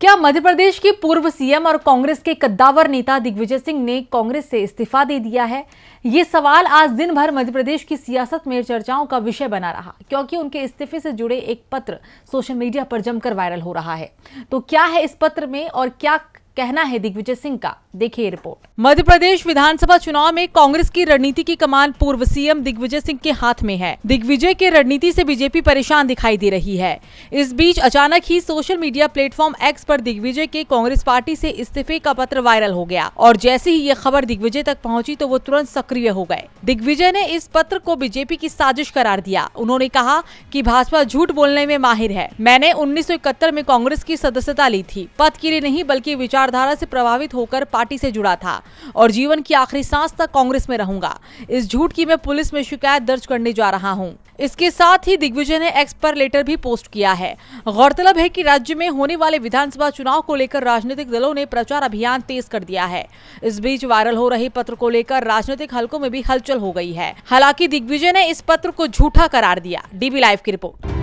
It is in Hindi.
क्या मध्य प्रदेश के पूर्व सीएम और कांग्रेस के कद्दावर नेता दिग्विजय सिंह ने कांग्रेस से इस्तीफा दे दिया है ये सवाल आज दिन भर मध्य प्रदेश की सियासत में चर्चाओं का विषय बना रहा क्योंकि उनके इस्तीफे से जुड़े एक पत्र सोशल मीडिया पर जमकर वायरल हो रहा है तो क्या है इस पत्र में और क्या कहना है दिग्विजय सिंह का देखिए रिपोर्ट मध्य प्रदेश विधानसभा चुनाव में कांग्रेस की रणनीति की कमान पूर्व सीएम दिग्विजय सिंह के हाथ में है दिग्विजय के रणनीति से बीजेपी परेशान दिखाई दे रही है इस बीच अचानक ही सोशल मीडिया प्लेटफॉर्म एक्स पर दिग्विजय के कांग्रेस पार्टी से इस्तीफे का पत्र वायरल हो गया और जैसे ही ये खबर दिग्विजय तक पहुँची तो वो तुरंत सक्रिय हो गए दिग्विजय ने इस पत्र को बीजेपी की साजिश करार दिया उन्होंने कहा की भाजपा झूठ बोलने में माहिर है मैंने उन्नीस में कांग्रेस की सदस्यता ली थी पद के लिए नहीं बल्कि विचार विचारधारा से प्रभावित होकर पार्टी से जुड़ा था और जीवन की आखिरी सांस तक कांग्रेस में रहूंगा इस झूठ की मैं पुलिस में शिकायत दर्ज करने जा रहा हूँ इसके साथ ही दिग्विजय ने एक्स पर लेटर भी पोस्ट किया है गौरतलब है कि राज्य में होने वाले विधानसभा चुनाव को लेकर राजनीतिक दलों ने प्रचार अभियान तेज कर दिया है इस बीच वायरल हो रहे पत्र को लेकर राजनीतिक हलकों में भी हलचल हो गई है हालांकि दिग्विजय ने इस पत्र को झूठा करार दिया डीबी लाइव की रिपोर्ट